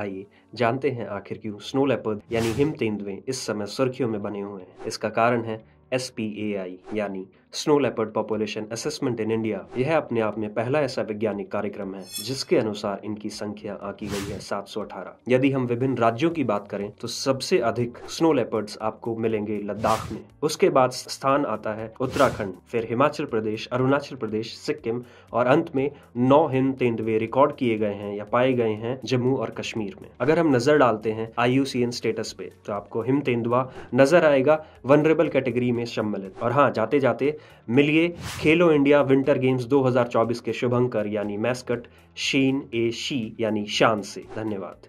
आइए जानते हैं आखिर क्यों स्नो लेपर्ड यानी हिम तेंदुए इस समय सुर्खियों में बने हुए हैं इसका कारण है एस यानी snow leopard population assessment in India यह अपने आप में पहला ऐसा वैज्ञानिक कार्यक्रम है जिसके अनुसार इनकी संख्या आकी गई है 718 यदि हम विभिन्न राज्यों की बात करें तो सबसे अधिक स्नो लेपर्ड्स आपको मिलेंगे लद्दाख में उसके बाद स्थान आता है उत्तराखंड फिर हिमाचल प्रदेश अरुणाचल प्रदेश सिक्किम और अंत में नौ हिंद तेंदुए रिकॉर्ड किए गए हैं या पाए गए हैं जम्मू और कश्मीर में अगर हम नजर डालते हैं आई स्टेटस पे तो आपको हिम तेंदुआ नजर आएगा वनरेबल कैटेगरी में सम्मिलित और हाँ जाते जाते मिलिए खेलो इंडिया विंटर गेम्स 2024 के शुभंकर यानी मैस्कट शीन ए शी यानी शान से धन्यवाद